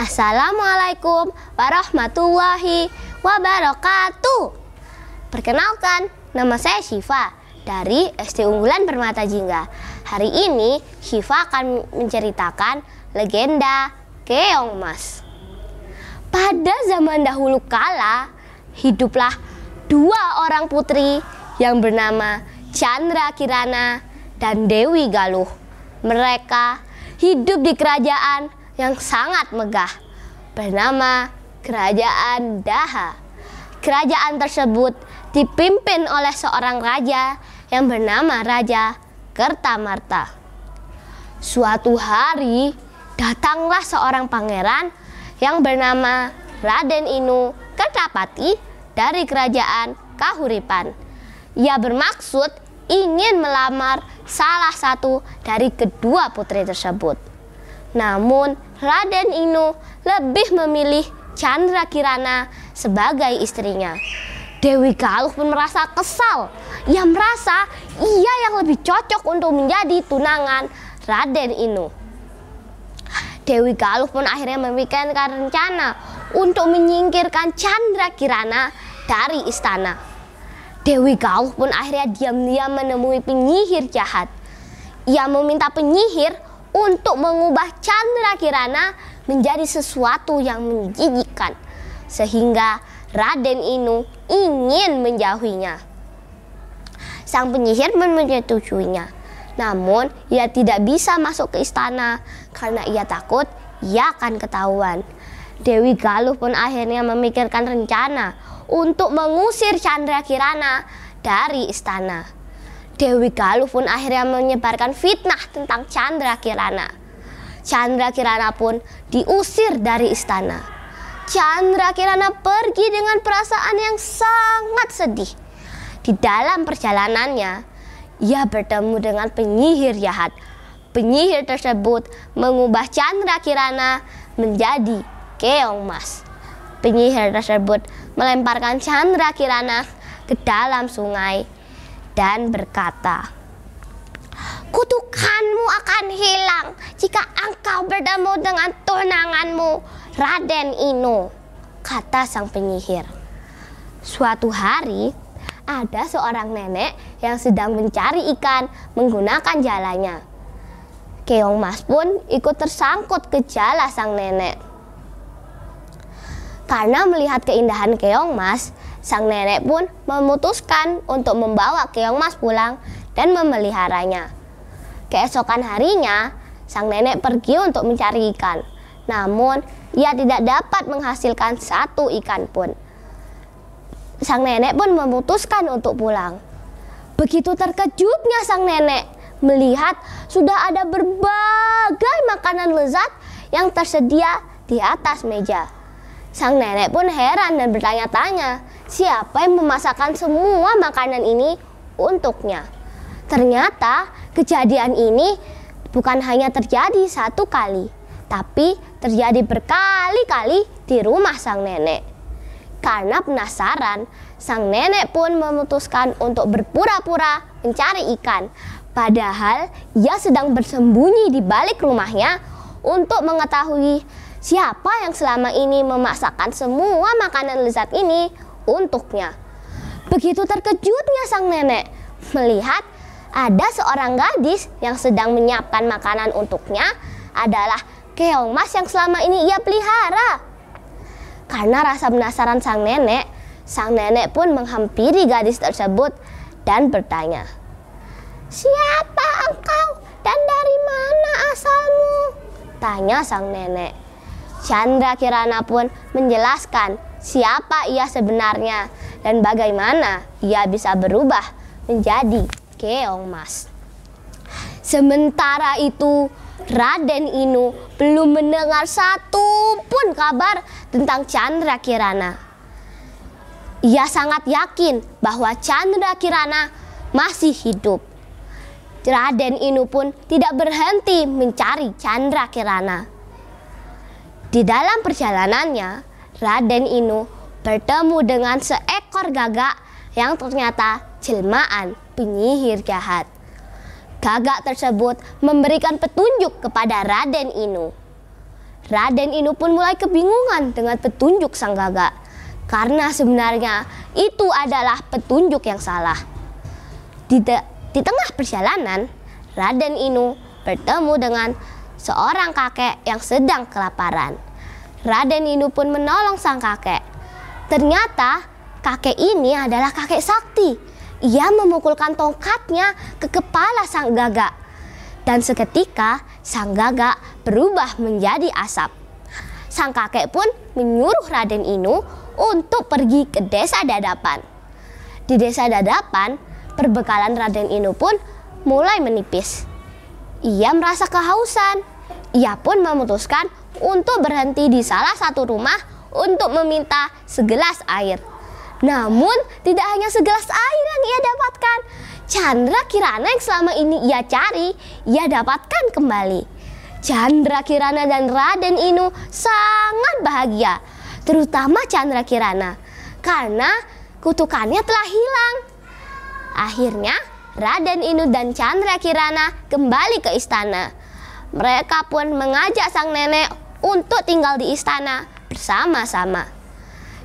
Assalamualaikum warahmatullahi wabarakatuh. Perkenalkan, nama saya Syifa dari SD Unggulan Permata Jingga. Hari ini Syifa akan menceritakan legenda Keong Mas. Pada zaman dahulu kala, hiduplah dua orang putri yang bernama Chandra Kirana dan Dewi Galuh. Mereka hidup di kerajaan yang sangat megah bernama Kerajaan Daha. Kerajaan tersebut dipimpin oleh seorang raja yang bernama Raja Kertamarta. Suatu hari datanglah seorang pangeran yang bernama Raden Inu Kertapati dari kerajaan Kahuripan. Ia bermaksud ingin melamar salah satu dari kedua putri tersebut. Namun, Raden Inu lebih memilih Chandra Kirana sebagai istrinya. Dewi Galuh pun merasa kesal. Ia merasa ia yang lebih cocok untuk menjadi tunangan Raden Inu. Dewi Galuh pun akhirnya memikirkan rencana untuk menyingkirkan Chandra Kirana dari istana. Dewi Galuh pun akhirnya diam-diam menemui penyihir jahat. Ia meminta penyihir untuk mengubah Chandra Kirana menjadi sesuatu yang menjijikkan, sehingga Raden Inu ingin menjauhinya. Sang penyihir menyetujuinya. Namun ia tidak bisa masuk ke istana karena ia takut ia akan ketahuan. Dewi Galuh pun akhirnya memikirkan rencana untuk mengusir Chandra Kirana dari istana. Dewi Galuh pun akhirnya menyebarkan fitnah tentang Chandra Kirana. Chandra Kirana pun diusir dari istana. Chandra Kirana pergi dengan perasaan yang sangat sedih. Di dalam perjalanannya, ia bertemu dengan penyihir jahat. Penyihir tersebut mengubah Chandra Kirana menjadi keong mas. Penyihir tersebut melemparkan Chandra Kirana ke dalam sungai dan berkata, Kutukanmu akan hilang jika engkau bertemu dengan tunanganmu, Raden Inu, kata sang penyihir. Suatu hari, ada seorang nenek yang sedang mencari ikan menggunakan jalannya. Keong Mas pun ikut tersangkut ke jala sang nenek. Karena melihat keindahan Keong Mas, sang nenek pun memutuskan untuk membawa keong mas pulang dan memeliharanya. Keesokan harinya, sang nenek pergi untuk mencari ikan. Namun, ia tidak dapat menghasilkan satu ikan pun. Sang nenek pun memutuskan untuk pulang. Begitu terkejutnya sang nenek melihat sudah ada berbagai makanan lezat yang tersedia di atas meja. Sang nenek pun heran dan bertanya-tanya, siapa yang memasakkan semua makanan ini untuknya. Ternyata kejadian ini bukan hanya terjadi satu kali, tapi terjadi berkali-kali di rumah sang nenek. Karena penasaran, sang nenek pun memutuskan untuk berpura-pura mencari ikan. Padahal ia sedang bersembunyi di balik rumahnya untuk mengetahui siapa yang selama ini memasakkan semua makanan lezat ini untuknya. Begitu terkejutnya sang nenek melihat ada seorang gadis yang sedang menyiapkan makanan untuknya adalah keong mas yang selama ini ia pelihara. Karena rasa penasaran sang nenek, sang nenek pun menghampiri gadis tersebut dan bertanya, "Siapa engkau dan dari mana asalmu?" tanya sang nenek. Chandra Kirana pun menjelaskan siapa ia sebenarnya dan bagaimana ia bisa berubah menjadi keong mas. Sementara itu, Raden Inu belum mendengar satu pun kabar tentang Chandra Kirana. Ia sangat yakin bahwa Chandra Kirana masih hidup. Raden Inu pun tidak berhenti mencari Chandra Kirana. Di dalam perjalanannya, Raden Inu bertemu dengan seekor gagak yang ternyata jelmaan penyihir jahat. Gagak tersebut memberikan petunjuk kepada Raden Inu. Raden Inu pun mulai kebingungan dengan petunjuk sang gagak karena sebenarnya itu adalah petunjuk yang salah. Di, te di tengah perjalanan, Raden Inu bertemu dengan seorang kakek yang sedang kelaparan. Raden Inu pun menolong sang kakek. Ternyata kakek ini adalah kakek sakti. Ia memukulkan tongkatnya ke kepala sang gagak. Dan seketika sang gagak berubah menjadi asap. Sang kakek pun menyuruh Raden Inu untuk pergi ke desa dadapan. Di desa dadapan, perbekalan Raden Inu pun mulai menipis. Ia merasa kehausan. Ia pun memutuskan untuk berhenti di salah satu rumah untuk meminta segelas air. Namun, tidak hanya segelas air yang ia dapatkan. Chandra Kirana yang selama ini ia cari, ia dapatkan kembali. Chandra Kirana dan Raden Inu sangat bahagia, terutama Chandra Kirana, karena kutukannya telah hilang. Akhirnya, Raden Inu dan Chandra Kirana kembali ke istana. Mereka pun mengajak sang nenek untuk tinggal di istana bersama-sama.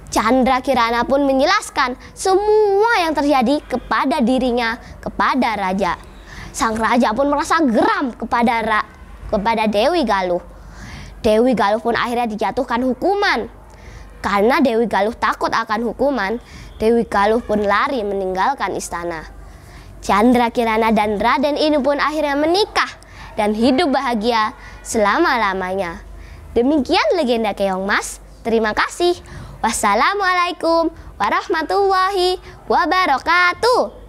Chandra Kirana pun menjelaskan semua yang terjadi kepada dirinya, kepada raja. Sang raja pun merasa geram kepada ra, kepada Dewi Galuh. Dewi Galuh pun akhirnya dijatuhkan hukuman. Karena Dewi Galuh takut akan hukuman, Dewi Galuh pun lari meninggalkan istana. Chandra Kirana dan Raden Inu pun akhirnya menikah dan hidup bahagia selama-lamanya. Demikian legenda Keong Mas. Terima kasih. Wassalamualaikum warahmatullahi wabarakatuh.